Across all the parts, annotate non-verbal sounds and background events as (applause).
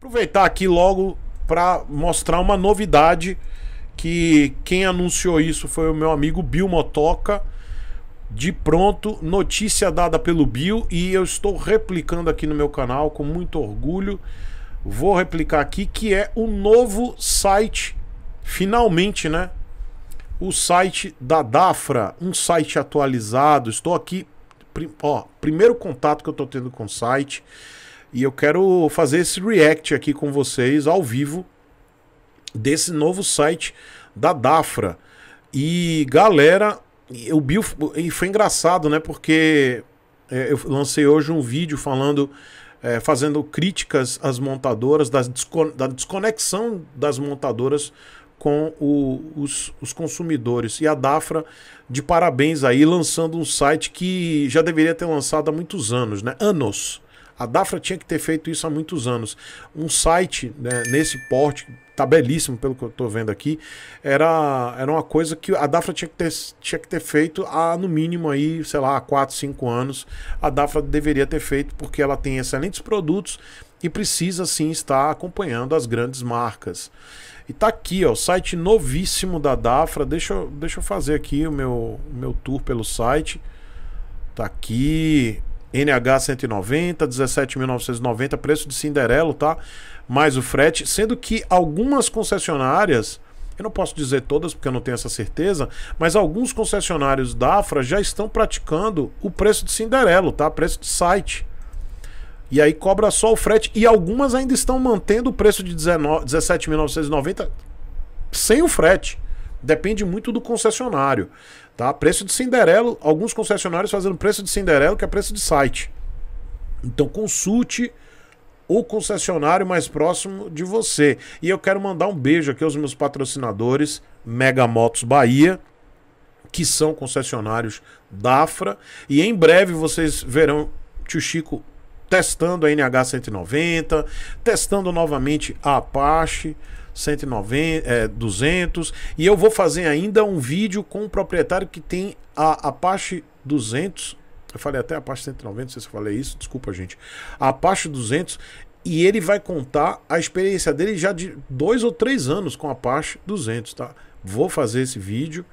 Aproveitar aqui logo para mostrar uma novidade que quem anunciou isso foi o meu amigo Bill Motoca. De pronto, notícia dada pelo Bill e eu estou replicando aqui no meu canal com muito orgulho. Vou replicar aqui que é o novo site, finalmente, né? O site da Dafra, um site atualizado. Estou aqui, ó, primeiro contato que eu estou tendo com o site. E eu quero fazer esse react aqui com vocês ao vivo desse novo site da Dafra. E galera, o Bill e foi engraçado, né? Porque é, eu lancei hoje um vídeo falando é, fazendo críticas às montadoras, descone da desconexão das montadoras com o, os, os, consumidores. E a Dafra, de parabéns aí, lançando um site que já deveria ter lançado há muitos anos, né? Anos. A Dafra tinha que ter feito isso há muitos anos. Um site né, nesse porte, tá belíssimo pelo que eu estou vendo aqui, era, era uma coisa que a Dafra tinha que, ter, tinha que ter feito há no mínimo aí, sei lá, 4, 5 anos. A Dafra deveria ter feito porque ela tem excelentes produtos e precisa sim estar acompanhando as grandes marcas. E tá aqui, ó, o site novíssimo da Dafra. Deixa eu, deixa eu fazer aqui o meu, meu tour pelo site. Tá aqui. NH 190, 17.990, preço de Cinderelo, tá? Mais o frete, sendo que algumas concessionárias, eu não posso dizer todas porque eu não tenho essa certeza, mas alguns concessionários da Afra já estão praticando o preço de Cinderelo, tá? Preço de site. E aí cobra só o frete e algumas ainda estão mantendo o preço de 17.990 sem o frete. Depende muito do concessionário. Tá? Preço de Cinderelo, alguns concessionários fazendo preço de Cinderelo, que é preço de site. Então consulte o concessionário mais próximo de você. E eu quero mandar um beijo aqui aos meus patrocinadores, Mega Motos Bahia, que são concessionários da Afra. E em breve vocês verão tio Chico testando a NH190, testando novamente a Apache. 190, é, 200. E eu vou fazer ainda um vídeo com um proprietário que tem a Apache 200. Eu falei até a Apache 190, não sei se eu falei isso, desculpa, gente. A Apache 200 e ele vai contar a experiência dele já de dois ou três anos com a Apache 200, tá? Vou fazer esse vídeo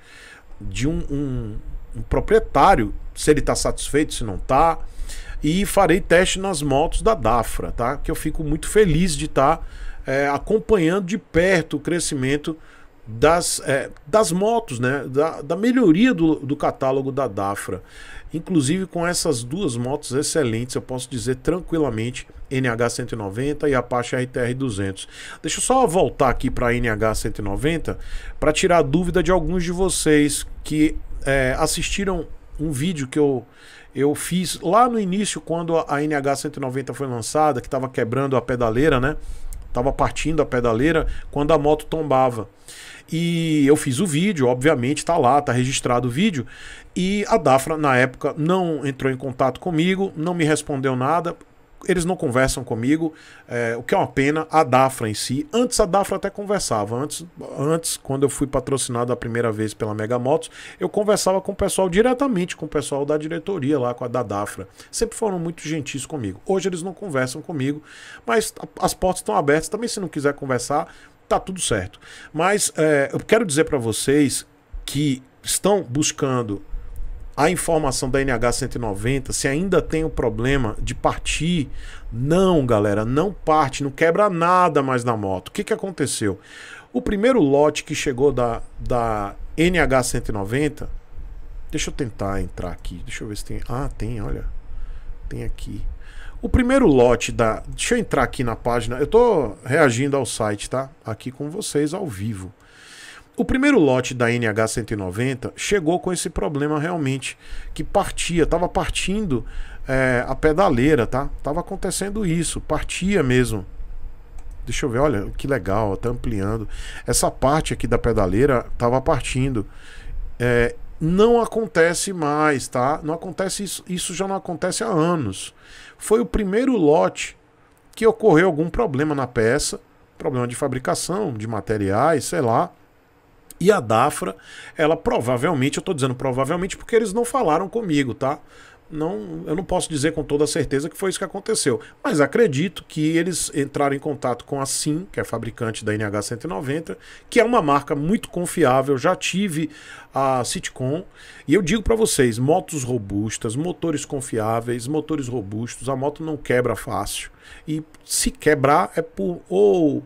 de um, um, um proprietário, se ele está satisfeito, se não está, e farei teste nas motos da Dafra, tá? Que eu fico muito feliz de estar tá é, acompanhando de perto o crescimento das, é, das motos, né? da, da melhoria do, do catálogo da Dafra. Inclusive com essas duas motos excelentes, eu posso dizer tranquilamente, NH190 e Apache RTR200. Deixa eu só voltar aqui para a NH190 para tirar a dúvida de alguns de vocês que é, assistiram um vídeo que eu, eu fiz lá no início, quando a NH190 foi lançada, que estava quebrando a pedaleira, né? estava partindo a pedaleira quando a moto tombava. E eu fiz o vídeo, obviamente está lá, está registrado o vídeo. E a Dafra, na época, não entrou em contato comigo, não me respondeu nada eles não conversam comigo, é, o que é uma pena. A Dafra em si, antes a Dafra até conversava. Antes, antes quando eu fui patrocinado a primeira vez pela Mega Motos, eu conversava com o pessoal diretamente, com o pessoal da diretoria lá, com a da Dafra. Sempre foram muito gentis comigo. Hoje eles não conversam comigo, mas as portas estão abertas. Também se não quiser conversar, tá tudo certo. Mas é, eu quero dizer para vocês que estão buscando a informação da NH 190, se ainda tem o problema de partir, não, galera, não parte, não quebra nada mais na moto. O que, que aconteceu? O primeiro lote que chegou da, da NH 190, deixa eu tentar entrar aqui, deixa eu ver se tem. Ah, tem, olha, tem aqui. O primeiro lote da. Deixa eu entrar aqui na página. Eu tô reagindo ao site, tá? Aqui com vocês ao vivo. O primeiro lote da NH190 chegou com esse problema realmente, que partia, estava partindo é, a pedaleira, tá? Tava acontecendo isso, partia mesmo. Deixa eu ver, olha que legal, tá ampliando. Essa parte aqui da pedaleira tava partindo. É, não acontece mais, tá? Não acontece isso, isso já não acontece há anos. Foi o primeiro lote que ocorreu algum problema na peça, problema de fabricação, de materiais, sei lá e a Dafra, ela provavelmente, eu estou dizendo provavelmente porque eles não falaram comigo, tá? Não, eu não posso dizer com toda certeza que foi isso que aconteceu, mas acredito que eles entraram em contato com a Sim, que é fabricante da NH190, que é uma marca muito confiável. Já tive a Citcom e eu digo para vocês, motos robustas, motores confiáveis, motores robustos, a moto não quebra fácil. E se quebrar é por ou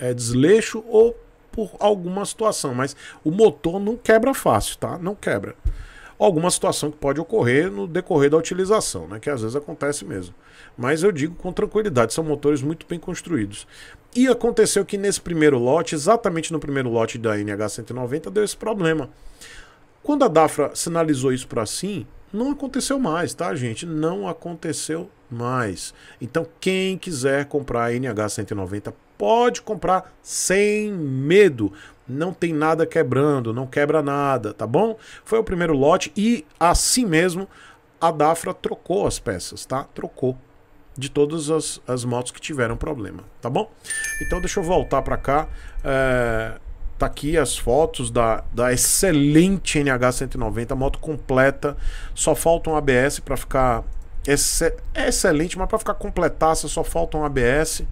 é desleixo ou por alguma situação, mas o motor não quebra fácil, tá? Não quebra. Alguma situação que pode ocorrer no decorrer da utilização, né? Que às vezes acontece mesmo. Mas eu digo com tranquilidade, são motores muito bem construídos. E aconteceu que nesse primeiro lote, exatamente no primeiro lote da NH190, deu esse problema. Quando a Dafra sinalizou isso para sim, não aconteceu mais, tá, gente? Não aconteceu mais. Então, quem quiser comprar a NH190, pode comprar sem medo. Não tem nada quebrando, não quebra nada, tá bom? Foi o primeiro lote e assim mesmo a Dafra trocou as peças, tá? Trocou de todas as, as motos que tiveram problema, tá bom? Então deixa eu voltar para cá. É, tá aqui as fotos da, da excelente NH190, moto completa. Só falta um ABS para ficar. Exce é excelente, mas para ficar completaça só falta um ABS.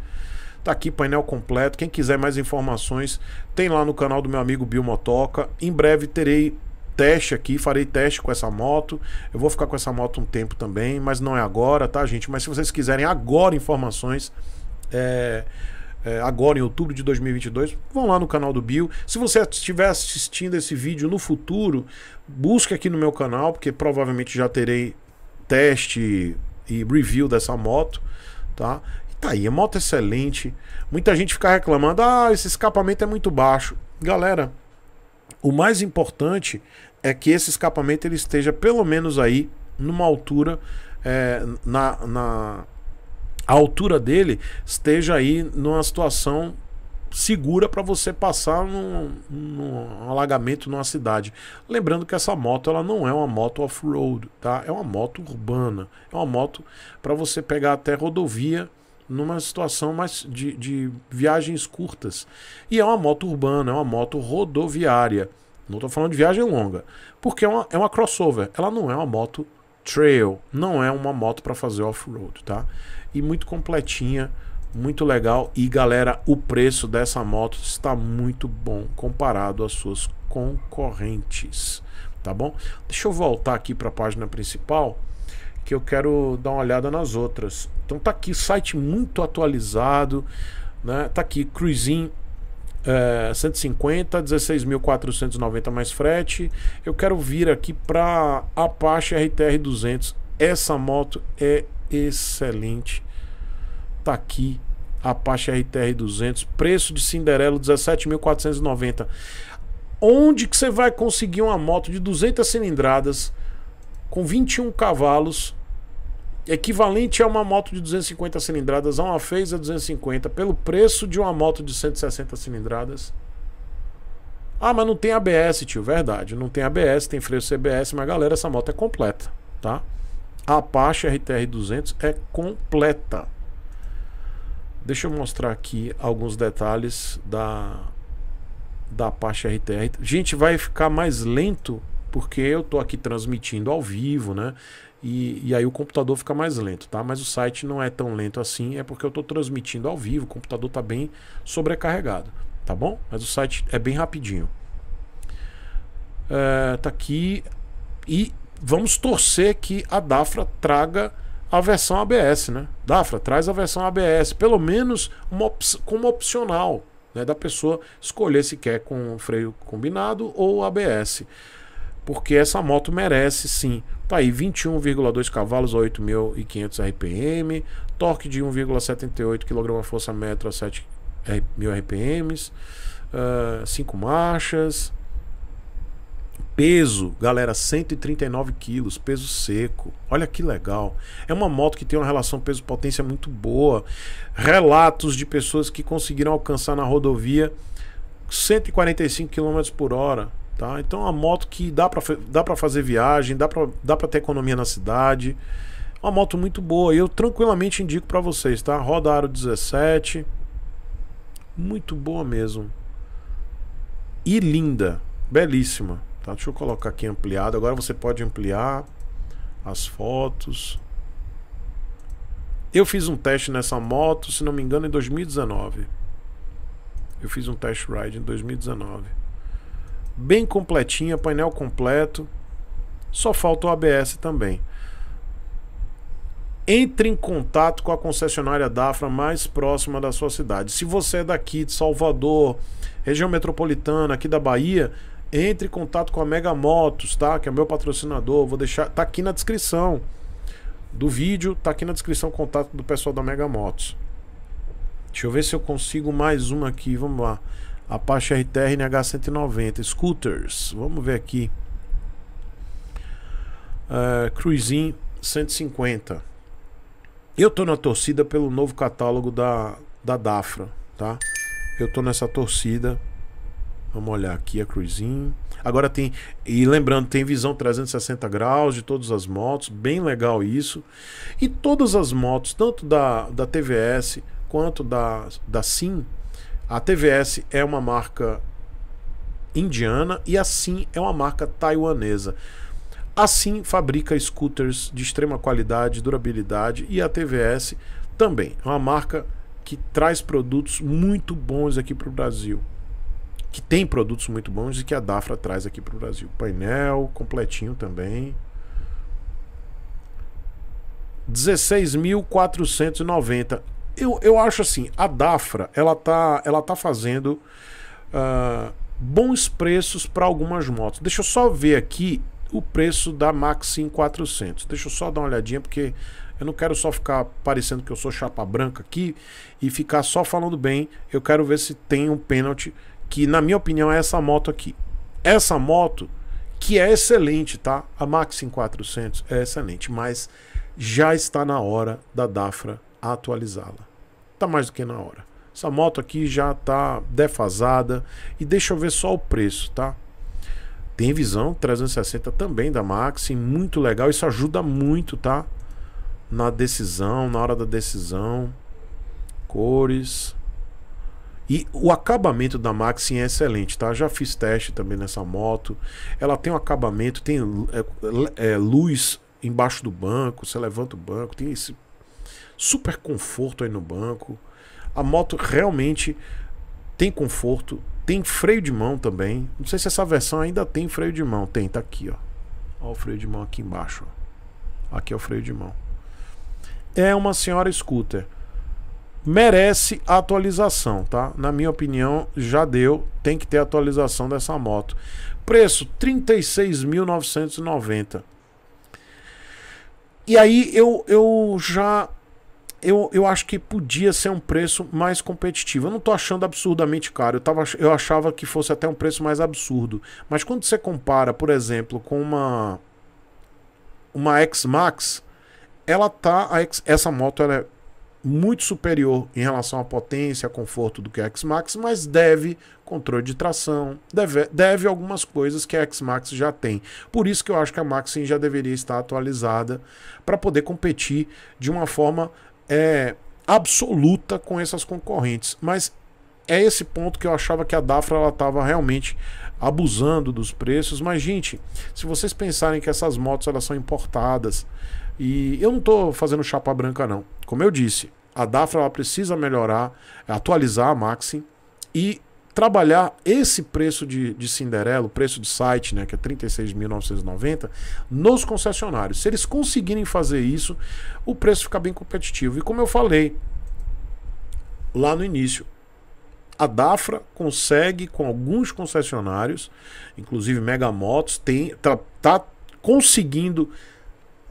Tá aqui painel completo. Quem quiser mais informações, tem lá no canal do meu amigo Bill Motoca. Em breve terei teste aqui, farei teste com essa moto. Eu vou ficar com essa moto um tempo também, mas não é agora, tá, gente? Mas se vocês quiserem agora informações, é, é, agora em outubro de 2022, vão lá no canal do Bill. Se você estiver assistindo esse vídeo no futuro, busque aqui no meu canal, porque provavelmente já terei teste e review dessa moto, tá? Tá aí, a é moto excelente. Muita gente fica reclamando: ah, esse escapamento é muito baixo. Galera, o mais importante é que esse escapamento ele esteja pelo menos aí numa altura é, na, na a altura dele esteja aí numa situação segura para você passar num, num, alagamento numa cidade. Lembrando que essa moto ela não é uma moto off-road, tá? É uma moto urbana, é uma moto para você pegar até rodovia numa situação mais de, de viagens curtas. E é uma moto urbana, é uma moto rodoviária. Não estou falando de viagem longa, porque é uma, é uma crossover. Ela não é uma moto trail, não é uma moto para fazer off-road, tá? E muito completinha, muito legal. E galera, o preço dessa moto está muito bom comparado às suas concorrentes, tá bom? Deixa eu voltar aqui para a página principal que eu quero dar uma olhada nas outras. Então tá aqui, site muito atualizado, né? Tá aqui, Cruisin é, 150, 16.490 mais frete. Eu quero vir aqui para Apache RTR 200. Essa moto é excelente. Tá aqui, Apache RTR 200, preço de Cinderelo 17.490. Onde que você vai conseguir uma moto de 200 cilindradas com 21 cavalos, equivalente a uma moto de 250 cilindradas, a uma Phaser 250, pelo preço de uma moto de 160 cilindradas. Ah, mas não tem ABS, tio. Verdade, não tem ABS, tem freio CBS, mas galera, essa moto é completa, tá? A Apache RTR 200 é completa. Deixa eu mostrar aqui alguns detalhes da da Apache RTR. Gente, vai ficar mais lento porque eu estou aqui transmitindo ao vivo, né? E, e, aí o computador fica mais lento, tá? Mas o site não é tão lento assim, é porque eu estou transmitindo ao vivo, o computador está bem sobrecarregado, tá bom? Mas o site é bem rapidinho. É, tá aqui e vamos torcer que a Dafra traga a versão ABS, né? Dafra traz a versão ABS, pelo menos uma op como opcional, né? Da pessoa escolher se quer com freio combinado ou ABS porque essa moto merece sim. Tá aí 21,2 cavalos a 8.500 RPM, torque de 1,78 kgfm a 7.000 RPM, uh, marchas, peso, galera, 139 quilos, peso seco. Olha que legal. É uma moto que tem uma relação peso-potência muito boa. Relatos de pessoas que conseguiram alcançar na rodovia 145 km por hora. Tá? Então é uma moto que dá para dá pra fazer viagem, dá para dá pra ter economia na cidade. Uma moto muito boa. Eu tranquilamente indico para vocês, tá? Roda Aro 17. Muito boa mesmo. E linda. Belíssima. Tá? Deixa eu colocar aqui ampliado. Agora você pode ampliar as fotos. Eu fiz um teste nessa moto, se não me engano, em 2019. Eu fiz um test ride em 2019 bem completinha, painel completo. Só falta o ABS também. Entre em contato com a concessionária Dafra mais próxima da sua cidade. Se você é daqui de Salvador, região metropolitana, aqui da Bahia, entre em contato com a Mega Motos, tá? Que é meu patrocinador. Vou deixar, tá aqui na descrição do vídeo, tá aqui na descrição o contato do pessoal da Mega Motos. Deixa eu ver se eu consigo mais uma aqui, vamos lá. Apache RTR NH190, Scooters, vamos ver aqui. Uh, Cruisin 150. Eu tô na torcida pelo novo catálogo da, da Dafra, tá? Eu tô nessa torcida. Vamos olhar aqui a Cruisin. Agora tem, e lembrando, tem visão 360 graus de todas as motos, bem legal isso. E todas as motos, tanto da, da TVS quanto da, da SIM, a TVS é uma marca indiana e assim é uma marca taiwanesa. Assim fabrica scooters de extrema qualidade, durabilidade e a TVS também é uma marca que traz produtos muito bons aqui para o Brasil. Que tem produtos muito bons e que a Dafra traz aqui para o Brasil. Painel completinho também. 16.490 eu, eu acho assim, a Dafra, ela tá, ela tá fazendo uh, bons preços para algumas motos. Deixa eu só ver aqui o preço da Maxim 400. Deixa eu só dar uma olhadinha, porque eu não quero só ficar parecendo que eu sou chapa branca aqui e ficar só falando bem. Eu quero ver se tem um pênalti, que na minha opinião é essa moto aqui. Essa moto, que é excelente, tá? A Maxim 400 é excelente, mas já está na hora da Dafra atualizá-la. Está mais do que na hora. Essa moto aqui já está defasada. E deixa eu ver só o preço, tá? Tem visão 360 também da Maxim, muito legal. Isso ajuda muito, tá? Na decisão, na hora da decisão. Cores. E o acabamento da Maxim é excelente, tá? Já fiz teste também nessa moto. Ela tem um acabamento, tem é, é, luz embaixo do banco, você levanta o banco, tem esse super conforto aí no banco. A moto realmente tem conforto, tem freio de mão também. Não sei se essa versão ainda tem freio de mão. Tem, tá aqui, ó. Ó o freio de mão aqui embaixo. Ó. Aqui é o freio de mão. É uma senhora scooter. Merece atualização, tá? Na minha opinião, já deu. Tem que ter atualização dessa moto. Preço: 36.990. E aí eu, eu já eu, eu acho que podia ser um preço mais competitivo. Eu não estou achando absurdamente caro. Eu, tava, eu achava que fosse até um preço mais absurdo. Mas quando você compara, por exemplo, com uma uma X-Max, ela tá X, essa moto é muito superior em relação à potência, conforto do que a X-Max, mas deve controle de tração, deve, deve algumas coisas que a X-Max já tem. Por isso que eu acho que a Maxim já deveria estar atualizada para poder competir de uma forma é, absoluta com essas concorrentes. Mas é esse ponto que eu achava que a Dafra estava realmente abusando dos preços. Mas, gente, se vocês pensarem que essas motos elas são importadas, e eu não estou fazendo chapa branca, não. Como eu disse, a Dafra ela precisa melhorar, atualizar a Maxi e trabalhar esse preço de, de Cinderela, o preço de site, né, que é 36.990, nos concessionários. Se eles conseguirem fazer isso, o preço fica bem competitivo. E como eu falei lá no início, a Dafra consegue com alguns concessionários, inclusive Megamotos, tem tá, tá conseguindo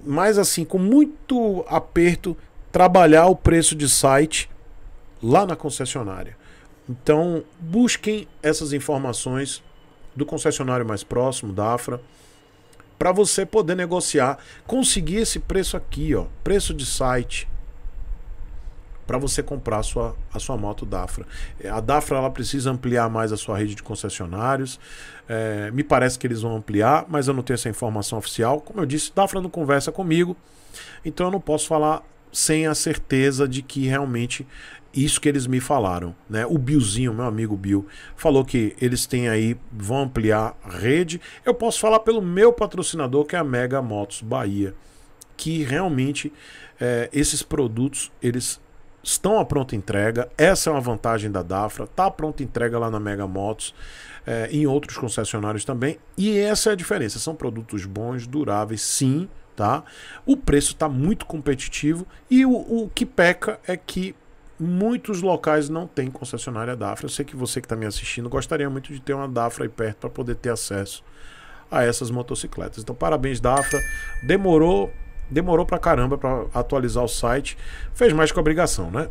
mas assim, com muito aperto, trabalhar o preço de site lá na concessionária. Então, busquem essas informações do concessionário mais próximo, da Afra, para você poder negociar, conseguir esse preço aqui, ó, preço de site, para você comprar a sua, a sua moto Dafra. A Dafra ela precisa ampliar mais a sua rede de concessionários. É, me parece que eles vão ampliar, mas eu não tenho essa informação oficial. Como eu disse, Dafra não conversa comigo, então eu não posso falar sem a certeza de que realmente isso que eles me falaram, né? O Billzinho, meu amigo Bill, falou que eles têm aí, vão ampliar a rede. Eu posso falar pelo meu patrocinador, que é a Mega Motos Bahia, que realmente é, esses produtos eles estão à pronta entrega. Essa é uma vantagem da Dafra, tá à pronta entrega lá na Mega Motos, é, em outros concessionários também. E essa é a diferença. São produtos bons, duráveis, sim. Tá? O preço está muito competitivo e o, o que peca é que muitos locais não tem concessionária Dafra. Eu sei que você que está me assistindo gostaria muito de ter uma Dafra aí perto para poder ter acesso a essas motocicletas. Então, parabéns, Dafra. Demorou, demorou pra caramba para atualizar o site. Fez mais que obrigação, né?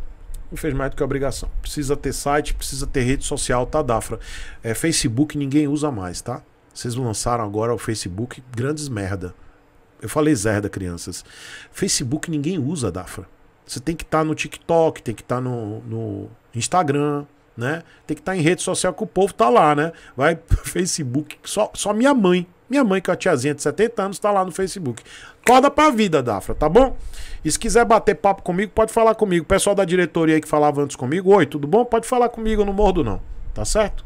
fez mais do que obrigação. Precisa ter site, precisa ter rede social, tá, Dafra? É, Facebook ninguém usa mais, tá? Vocês lançaram agora o Facebook, grandes merda. Eu falei zerda, crianças. Facebook ninguém usa, Dafra. Você tem que estar tá no TikTok, tem que estar tá no, no, Instagram, né? Tem que estar tá em rede social que o povo tá lá, né? Vai pro (laughs) Facebook, só, só minha mãe. Minha mãe, que é uma tiazinha de 70 anos, tá lá no Facebook. Acorda pra vida, Dafra, tá bom? E se quiser bater papo comigo, pode falar comigo. O pessoal da diretoria aí que falava antes comigo, oi, tudo bom? Pode falar comigo, eu não mordo não, tá certo?